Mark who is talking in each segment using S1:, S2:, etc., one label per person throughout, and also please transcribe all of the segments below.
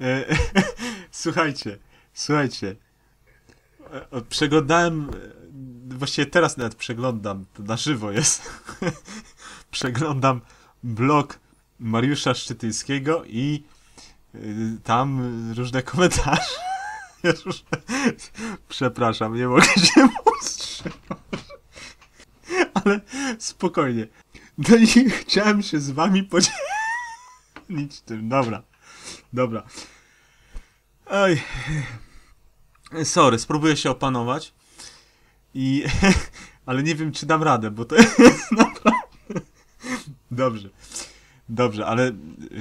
S1: słuchajcie, słuchajcie. E, przeglądałem, e, właściwie teraz nawet przeglądam, to na żywo jest. przeglądam blog Mariusza Szczytyńskiego i e, tam różne komentarze. Już, przepraszam, nie mogę się powstrzymać. Ale spokojnie. No i chciałem się z wami podzielić tym. Dobra. Dobra. Oj. Sorry, spróbuję się opanować. I... Ale nie wiem, czy dam radę, bo to naprawdę... Dobrze. Dobrze, ale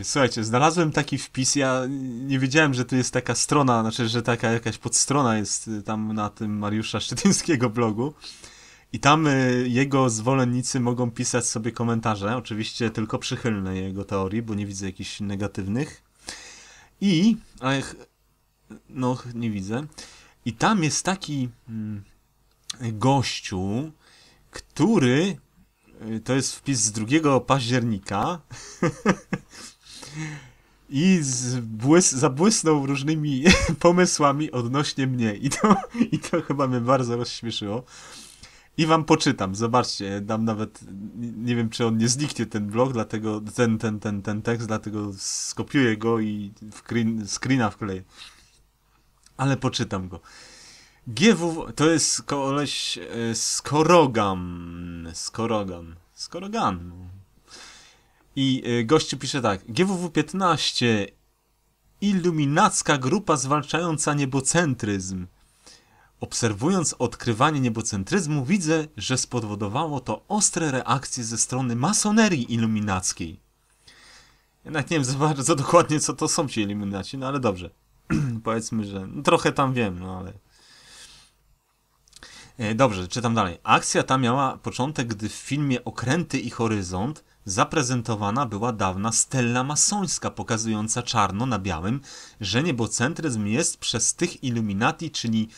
S1: słuchajcie, znalazłem taki wpis, ja nie wiedziałem, że tu jest taka strona, znaczy, że taka jakaś podstrona jest tam na tym Mariusza Szczytyńskiego blogu. I tam y, jego zwolennicy mogą pisać sobie komentarze, oczywiście tylko przychylne jego teorii, bo nie widzę jakichś negatywnych. I, ach, no nie widzę, i tam jest taki mm, gościu, który, y, to jest wpis z 2 października, i zbłys zabłysnął różnymi pomysłami odnośnie mnie. I to, I to chyba mnie bardzo rozśmieszyło. I wam poczytam, zobaczcie, dam nawet, nie wiem czy on nie zniknie ten blog, dlatego, ten, ten, ten, ten tekst, dlatego skopiuję go i screen, screena wkleję. Ale poczytam go. GW, to jest koleś e, Skorogan, Skorogan, Skorogan. No. I e, gościu pisze tak, GWW15, iluminacka grupa zwalczająca niebocentryzm. Obserwując odkrywanie niebocentryzmu, widzę, że spowodowało to ostre reakcje ze strony masonerii iluminackiej. Jednak nie wiem za bardzo dokładnie, co to są ci iluminaci, no ale dobrze. Powiedzmy, że no, trochę tam wiem, no ale e, Dobrze, czytam dalej. Akcja ta miała początek, gdy w filmie Okręty i Horyzont zaprezentowana była dawna stella masońska, pokazująca czarno na białym, że niebocentryzm jest przez tych iluminati, czyli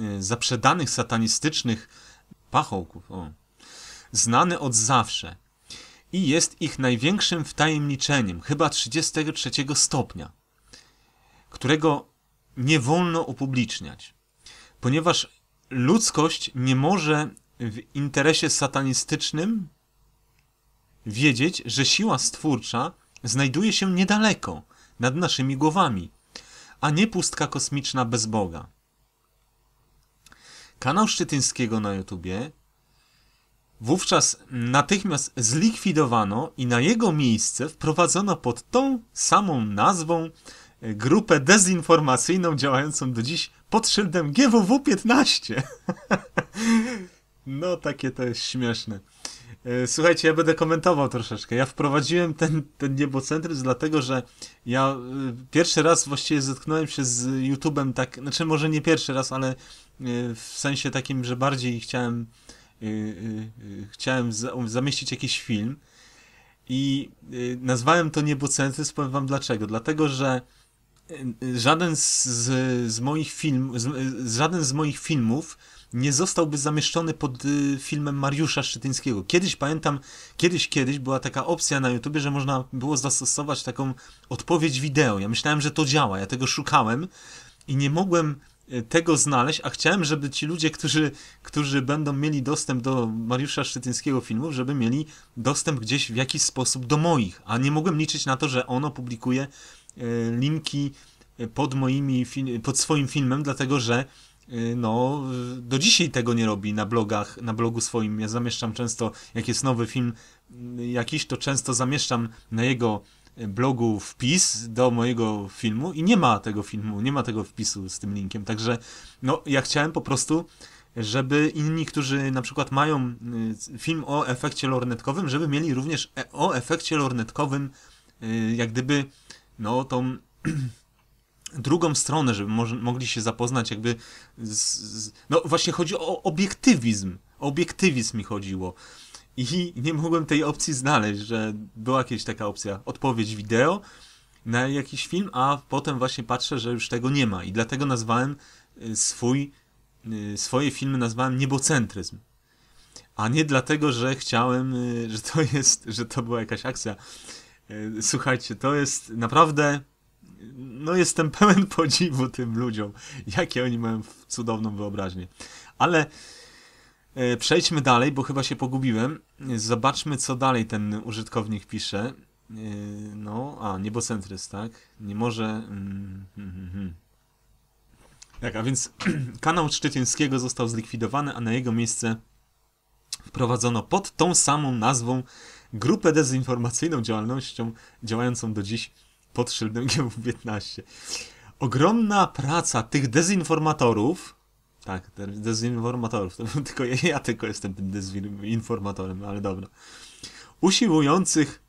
S1: E, zaprzedanych satanistycznych pachołków, o, znany od zawsze i jest ich największym wtajemniczeniem, chyba 33 stopnia, którego nie wolno upubliczniać, ponieważ ludzkość nie może w interesie satanistycznym wiedzieć, że siła stwórcza znajduje się niedaleko, nad naszymi głowami, a nie pustka kosmiczna bez Boga kanał Szczytyńskiego na YouTubie. Wówczas natychmiast zlikwidowano i na jego miejsce wprowadzono pod tą samą nazwą e, grupę dezinformacyjną działającą do dziś pod szyldem GWW15. no, takie to jest śmieszne. E, słuchajcie, ja będę komentował troszeczkę. Ja wprowadziłem ten, ten niebocentryzm, dlatego że ja e, pierwszy raz właściwie zetknąłem się z YouTube'em tak, znaczy może nie pierwszy raz, ale Y, w sensie takim, że bardziej chciałem, y, y, chciałem um, zamieścić jakiś film i nazwałem to Niebocentryzm, powiem wam dlaczego. Dlatego, że żaden z, z moich film, z, żaden z moich filmów nie zostałby zamieszczony pod filmem Mariusza Szczytyńskiego. Kiedyś pamiętam, kiedyś, kiedyś była taka opcja na YouTubie, że można było zastosować taką odpowiedź wideo. Ja myślałem, że to działa, ja tego szukałem i nie mogłem Y, tego znaleźć, a chciałem, żeby ci ludzie, którzy, którzy będą mieli dostęp do Mariusza Szczytyńskiego filmów, żeby mieli dostęp gdzieś w jakiś sposób do moich, a nie mogłem liczyć na to, że ono publikuje y, linki y, pod moimi, pod swoim filmem, dlatego że no, do dzisiaj tego nie robi na blogach, na blogu swoim. Ja zamieszczam często, jak jest nowy film jakiś, to często zamieszczam na jego blogu wpis do mojego filmu i nie ma tego filmu, nie ma tego wpisu z tym linkiem. Także no, ja chciałem po prostu, żeby inni, którzy na przykład mają y, film o efekcie lornetkowym, żeby mieli również e, o efekcie lornetkowym y, jak gdyby no tą drugą stronę, żeby mogli się zapoznać jakby z, z, no właśnie chodzi o obiektywizm. O obiektywizm mi chodziło. I nie mogłem tej opcji znaleźć, że była jakaś taka opcja. Odpowiedź wideo na jakiś film, a potem właśnie patrzę, że już tego nie ma. I dlatego nazwałem y, swój, y, swoje filmy nazwałem niebocentryzm. A nie dlatego, że chciałem, y, że to jest, że to była jakaś akcja. Słuchajcie, to jest naprawdę no jestem pełen podziwu tym ludziom, jakie oni mają cudowną wyobraźnię. Ale E, przejdźmy dalej, bo chyba się pogubiłem. Zobaczmy, co dalej ten użytkownik pisze. E, no, a, niebocentryz, tak? Nie może... Mm, hmm, hmm, hmm. Tak, a więc kanał Szczecińskiego został zlikwidowany, a na jego miejsce wprowadzono pod tą samą nazwą grupę dezinformacyjną działalnością działającą do dziś pod szyldem GW15. Ogromna praca tych dezinformatorów, tak, dezinformatorów. Tylko ja, ja tylko jestem tym dezinformatorem, ale dobra. Usiłujących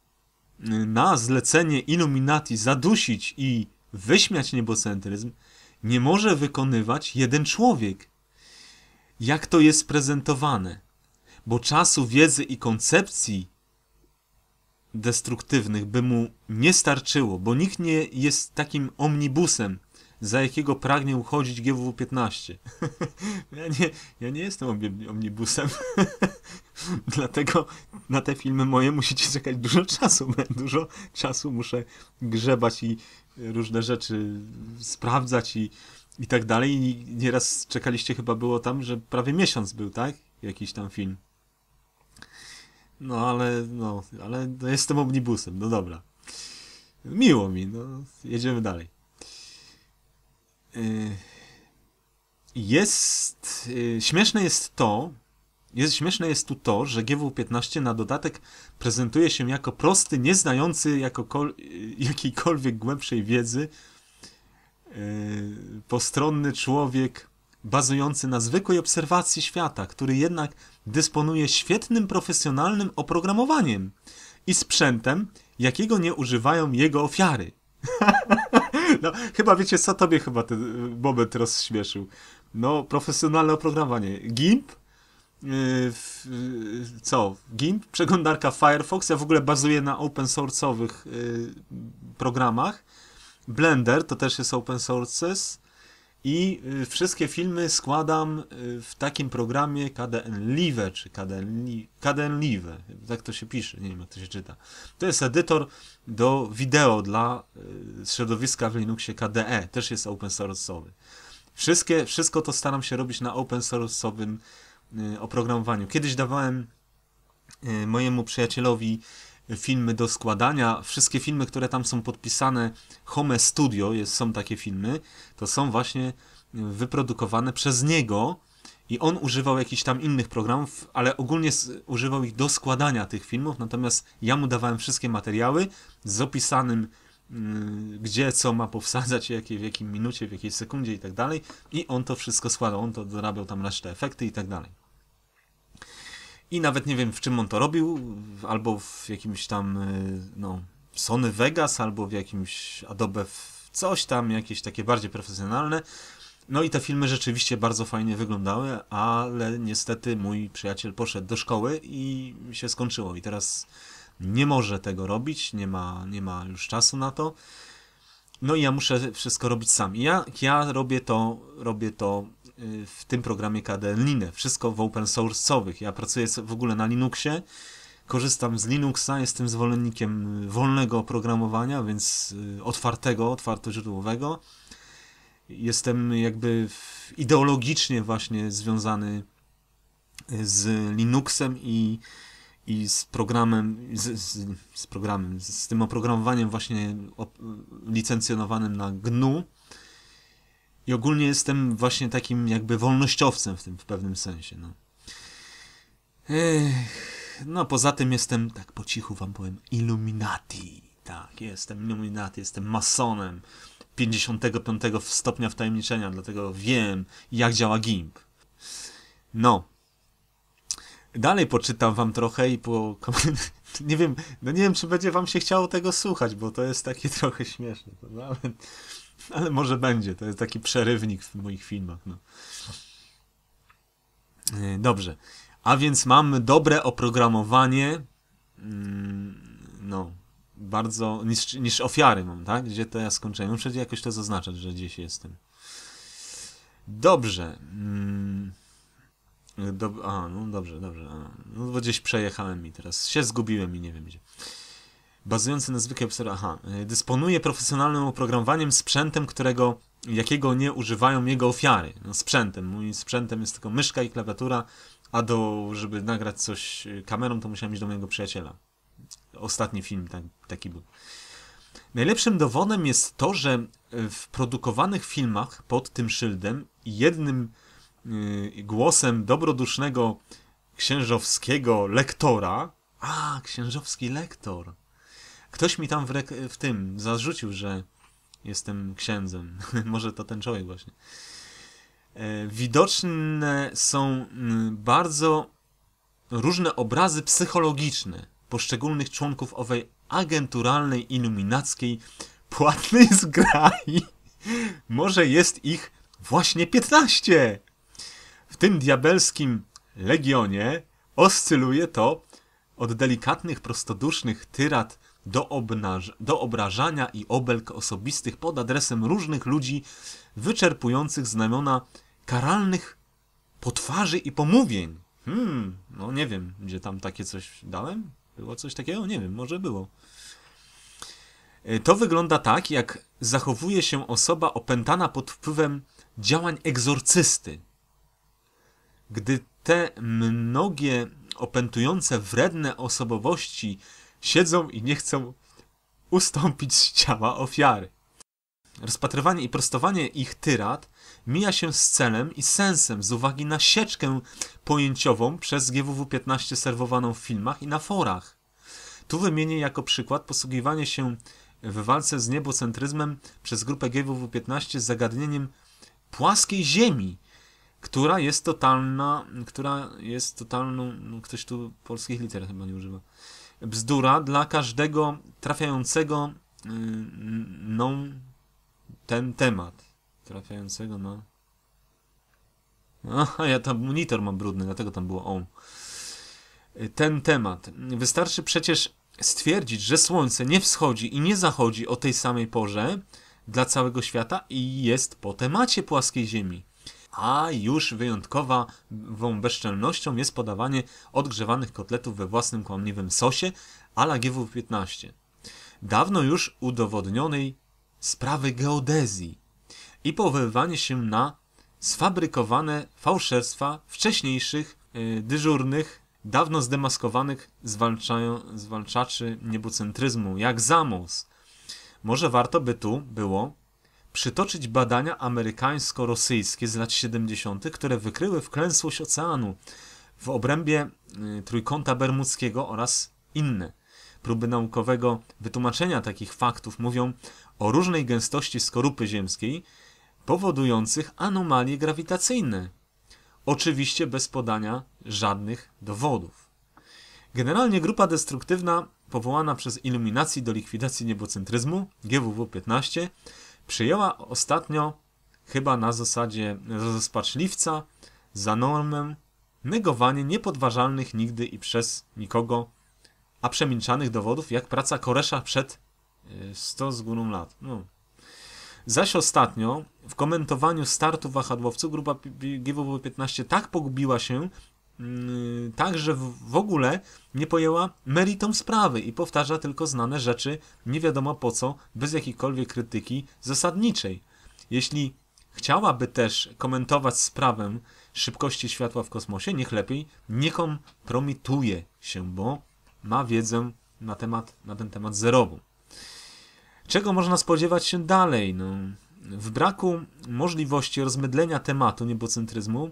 S1: y, na zlecenie Illuminati zadusić i wyśmiać niebocentryzm nie może wykonywać jeden człowiek. Jak to jest prezentowane? Bo czasu, wiedzy i koncepcji destruktywnych by mu nie starczyło, bo nikt nie jest takim omnibusem, za jakiego pragnie uchodzić GWW-15. ja, nie, ja nie jestem omnibusem, dlatego na te filmy moje musicie czekać dużo czasu. Dużo czasu muszę grzebać i różne rzeczy sprawdzać i, i tak dalej. I nieraz czekaliście, chyba było tam, że prawie miesiąc był, tak? Jakiś tam film. No ale, no, ale no, jestem omnibusem, no dobra. Miło mi, no, jedziemy dalej. Y, jest y, śmieszne jest to, jest śmieszne jest tu to, że GW15 na dodatek prezentuje się jako prosty, nieznający y, jakiejkolwiek głębszej wiedzy postronny człowiek bazujący na zwykłej obserwacji świata, który jednak dysponuje świetnym profesjonalnym oprogramowaniem i sprzętem, jakiego nie używają jego ofiary. No, chyba wiecie, co tobie chyba ten y, moment rozśmieszył. No, profesjonalne oprogramowanie. GIMP? Yy, yy, co? GIMP? Przeglądarka Firefox. Ja w ogóle bazuję na open source'owych yy, programach. Blender to też jest open sources. I y, wszystkie filmy składam y, w takim programie KDN Live, czy KDN, KDN Live, tak to się pisze, nie wiem jak to się czyta. To jest edytor do wideo dla y, środowiska w Linuxie KDE, też jest open source'owy. Wszystkie, wszystko to staram się robić na open source'owym oprogramowaniu. Kiedyś dawałem mojemu przyjacielowi filmy do składania. Wszystkie filmy, które tam są podpisane Home Studio, jest, są takie filmy, to są właśnie y, wyprodukowane przez niego i on używał jakichś tam innych programów, ale ogólnie używał ich do składania tych filmów, natomiast ja mu dawałem wszystkie materiały z opisanym y, gdzie co ma powsadzać, jakie, w jakim minucie, w jakiej sekundzie i tak dalej. I on to wszystko składał, on to dorabiał tam resztę efekty i tak dalej. I nawet nie wiem, w czym on to robił, albo w jakimś tam, y, no, Sony Vegas, albo w jakimś Adobe w coś tam, jakieś takie bardziej profesjonalne. No i te filmy rzeczywiście bardzo fajnie wyglądały, ale niestety mój przyjaciel poszedł do szkoły i się skończyło. I teraz nie może tego robić, nie ma, nie ma już czasu na to. No i ja muszę wszystko robić sam. I ja, ja robię to, robię to Y, w tym programie KDN Linę. Wszystko w open source'owych. Ja pracuję w ogóle na Linuxie, korzystam z Linuxa, jestem zwolennikiem wolnego oprogramowania, więc y, otwartego, otwartoźródłowego. Jestem jakby ideologicznie właśnie związany y, z Linuxem i, i z programem, z, z, z programem, z tym oprogramowaniem właśnie op, licencjonowanym na GNU i ogólnie jestem właśnie takim jakby wolnościowcem w tym w pewnym sensie. No. Ech, no poza tym jestem, tak po cichu wam powiem, Illuminati. Tak, jestem Illuminati, jestem masonem 55 stopnia wtajemniczenia, dlatego wiem jak działa GIMP. No. Dalej poczytam wam trochę i po... nie wiem, no nie wiem, czy będzie wam się chciało tego słuchać, bo to jest takie trochę śmieszne. To nawet... ale może będzie. To jest taki przerywnik w moich filmach. No. E, dobrze. A więc mamy dobre oprogramowanie. Mm, no, bardzo. niż, niż ofiary mam, tak? Gdzie to ja skończyłem? Muszę jakoś to zaznaczać, że gdzieś jestem. Dobrze. Mm, Do, a, no dobrze, dobrze. no bo gdzieś przejechałem i teraz się zgubiłem i nie wiem gdzie bazujący na zwykłej obserwacji. Aha, y, dysponuje profesjonalnym oprogramowaniem, sprzętem, którego jakiego nie używają jego ofiary. No, sprzętem. Mój sprzętem jest tylko myszka i klawiatura, a do, żeby nagrać coś y, kamerą, to musiałem iść do mojego przyjaciela. Ostatni film tak, taki był. Najlepszym dowodem jest to, że y, w produkowanych filmach pod tym szyldem jednym głosem dobrodusznego księżowskiego lektora, a księżowski lektor, Ktoś mi tam w, w tym zarzucił, że jestem księdzem. Może to ten człowiek właśnie. E, widoczne są mm, bardzo różne obrazy psychologiczne poszczególnych członków owej agenturalnej, iluminackiej, płatnej zgrai. Może jest ich właśnie 15. W tym diabelskim legionie oscyluje to od delikatnych, prostodusznych tyrad do, obnaż- do obrażania i obelg osobistych pod adresem różnych ludzi wyczerpujących znamiona karalnych potwarzy i pomówień. Hmm, no nie wiem, gdzie tam takie coś dałem? Było coś takiego? Nie wiem, może było. Y, to wygląda tak, jak zachowuje się osoba opętana pod wpływem działań egzorcysty. Gdy te mnogie opętujące wredne osobowości siedzą i nie chcą ustąpić z ciała ofiary. Rozpatrywanie i prostowanie ich tyrad mija się z celem i sensem z uwagi na sieczkę pojęciową przez GWW-15 serwowaną w filmach i na forach. Tu wymienię jako przykład posługiwanie się w walce z niebocentryzmem przez grupę GWW-15 z zagadnieniem płaskiej ziemi, która jest totalna, która jest totalną, no ktoś tu polskich liter chyba nie używa, bzdura dla każdego trafiającego y, no, ten temat. Trafiającego na... No. Aha, ja tam monitor mam brudny, dlatego tam było on. Y, ten temat. Wystarczy przecież stwierdzić, że słońce nie wschodzi i nie zachodzi o tej samej porze dla całego świata i jest po temacie płaskiej ziemi a już wyjątkową bezczelnością jest podawanie odgrzewanych kotletów we własnym kłamliwym sosie ala GW15. Dawno już udowodnionej sprawy geodezji i powoływanie się na sfabrykowane fałszerstwa wcześniejszych e, dyżurnych, dawno zdemaskowanych zwalczają, zwalczaczy niebocentryzmu, jak Zamos. Może warto by tu było przytoczyć badania amerykańsko-rosyjskie z lat 70., które wykryły wklęsłość oceanu w obrębie y, Trójkąta Bermudzkiego oraz inne. Próby naukowego wytłumaczenia takich faktów mówią o różnej gęstości skorupy ziemskiej powodujących anomalie grawitacyjne. Oczywiście bez podania żadnych dowodów. Generalnie grupa destruktywna powołana przez iluminacji do likwidacji niebocentryzmu GWW-15 przyjęła ostatnio, chyba na zasadzie rozpaczliwca, za normę negowanie niepodważalnych nigdy i przez nikogo, a przemilczanych dowodów, jak praca Koresza przed 100 y, z górą lat. No. Zaś ostatnio w komentowaniu startu wahadłowców grupa GWW 15 tak pogubiła się, Y, tak, że w ogóle nie pojęła meritum sprawy i powtarza tylko znane rzeczy, nie wiadomo po co, bez jakiejkolwiek krytyki zasadniczej. Jeśli chciałaby też komentować sprawę szybkości światła w kosmosie, niech lepiej nie kompromituje się, bo ma wiedzę na, temat, na ten temat zerową. Czego można spodziewać się dalej? No, w braku możliwości rozmydlenia tematu niebocentryzmu,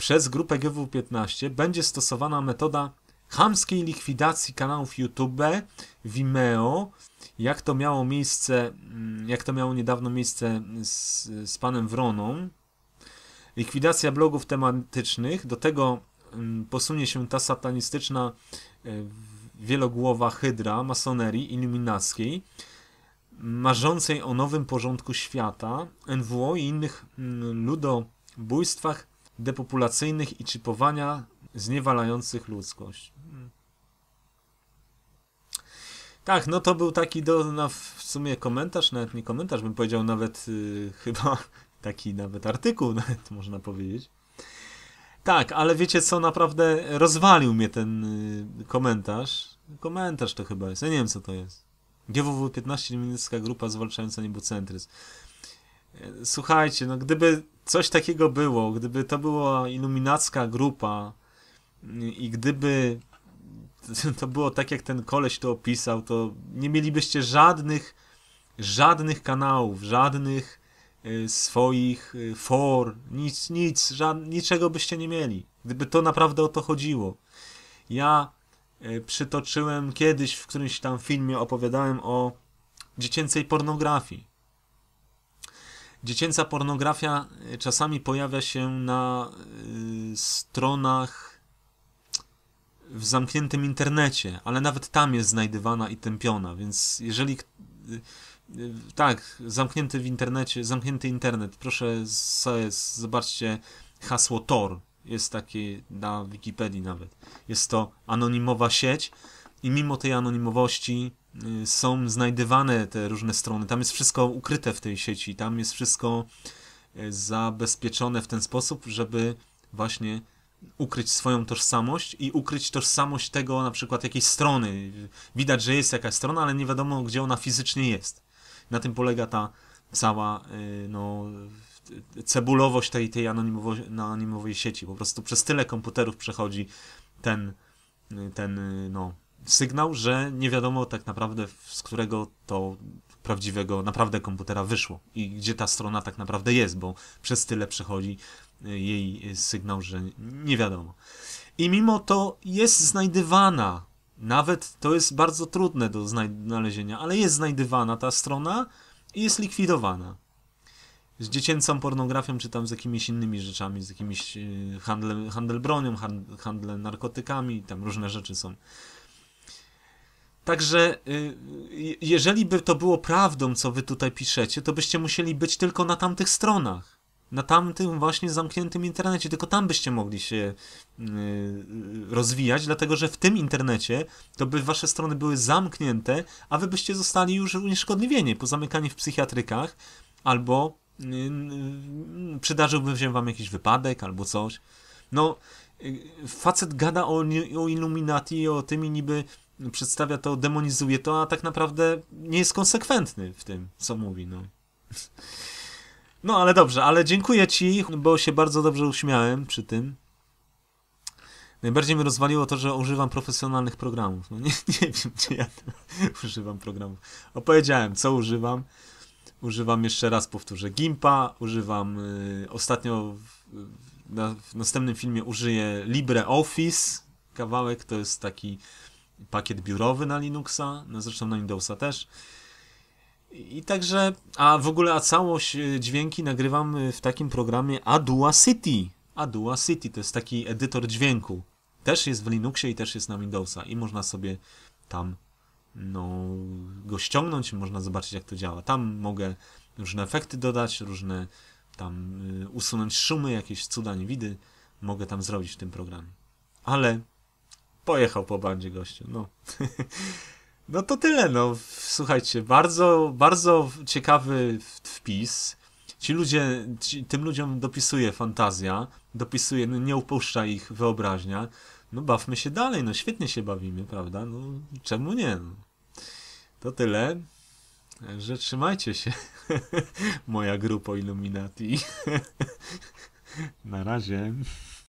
S1: przez grupę GW15 będzie stosowana metoda hamskiej likwidacji kanałów YouTube, Vimeo, jak to miało miejsce, mm, jak to miało niedawno miejsce z, z panem Wroną. Likwidacja blogów tematycznych, do tego mm, posunie się ta satanistyczna e, wielogłowa hydra masonerii iluminackiej, marzącej o nowym porządku świata, NWO i innych mm, ludobójstwach depopulacyjnych i czypowania zniewalających ludzkość. Tak, no to był taki do, na, w sumie komentarz, nawet nie komentarz, bym powiedział nawet yy, chyba taki nawet artykuł, nawet można powiedzieć. Tak, ale wiecie co, naprawdę rozwalił mnie ten yy, komentarz. Komentarz to chyba jest, ja nie wiem co to jest. GWW 15, niemiecka grupa zwalczająca niebocentryzm. E, słuchajcie, no gdyby coś takiego było, gdyby to była iluminacka grupa i gdyby to było tak, jak ten koleś to opisał, to nie mielibyście żadnych, żadnych kanałów, żadnych y, swoich y, for, nic, nic, żad, niczego byście nie mieli. Gdyby to naprawdę o to chodziło. Ja y, przytoczyłem kiedyś w którymś tam filmie, opowiadałem o dziecięcej pornografii. Dziecięca pornografia y, czasami pojawia się na y, stronach w zamkniętym internecie, ale nawet tam jest znajdywana i tępiona, więc jeżeli. Y, y, tak, zamknięty w internecie, zamknięty internet. Proszę sobie zobaczcie hasło Tor. Jest takie na Wikipedii nawet. Jest to anonimowa sieć i mimo tej anonimowości Y, są znajdywane te różne strony. Tam jest wszystko ukryte w tej sieci, tam jest wszystko y, zabezpieczone w ten sposób, żeby właśnie ukryć swoją tożsamość i ukryć tożsamość tego na przykład jakiejś strony. Widać, że jest jakaś strona, ale nie wiadomo, gdzie ona fizycznie jest. Na tym polega ta cała y, no, cebulowość tej, tej anonimowej, anonimowej sieci. Po prostu przez tyle komputerów przechodzi ten, ten no, sygnał, że nie wiadomo tak naprawdę z którego to prawdziwego, naprawdę komputera wyszło i gdzie ta strona tak naprawdę jest, bo przez tyle przechodzi y, jej y, sygnał, że nie wiadomo. I mimo to jest znajdywana, nawet to jest bardzo trudne do znalezienia, ale jest znajdywana ta strona i jest likwidowana. Z dziecięcą pornografią, czy tam z jakimiś innymi rzeczami, z jakimiś y, handlem, handel bronią, handlem narkotykami, tam różne rzeczy są Także y, y, jeżeli by to było prawdą, co wy tutaj piszecie, to byście musieli być tylko na tamtych stronach. Na tamtym właśnie zamkniętym internecie, tylko tam byście mogli się y, rozwijać, dlatego że w tym internecie to by wasze strony były zamknięte, a wy byście zostali już unieszkodliwieni, pozamykani w psychiatrykach albo przydarzyłby się wam jakiś wypadek albo coś. No, facet gada o, o Illuminati i o tymi niby przedstawia to, demonizuje to, a tak naprawdę nie jest konsekwentny w tym, co mówi. No. No ale dobrze, ale dziękuję ci, bo się bardzo dobrze uśmiałem przy tym. Najbardziej mnie rozwaliło to, że używam profesjonalnych programów. No nie, nie wiem, czy ja używam programów. Opowiedziałem, co używam. Używam jeszcze raz, powtórzę, Gimpa. Używam y, ostatnio w, na, w następnym filmie użyję LibreOffice. Kawałek to jest taki pakiet biurowy na Linuxa, no zresztą na Windowsa też. I także, a w ogóle, a całość y, dźwięki nagrywam w takim programie Adua City. Adua City to jest taki edytor dźwięku. Też jest w Linuxie i też jest na Windowsa i można sobie tam no, go ściągnąć i można zobaczyć, jak to działa. Tam mogę różne efekty dodać, różne tam y, usunąć szumy, jakieś cuda niewidy mogę tam zrobić w tym programie. Ale pojechał po bandzie gościu, no. no to tyle, no. Słuchajcie, bardzo, bardzo ciekawy wpis. Ci ludzie, ci, tym ludziom dopisuje fantazja, dopisuje, no nie upuszcza ich wyobraźnia. No bawmy się dalej, no świetnie się bawimy, prawda? No czemu nie? No. To tyle. Że trzymajcie się, moja grupa Illuminati. Na razie.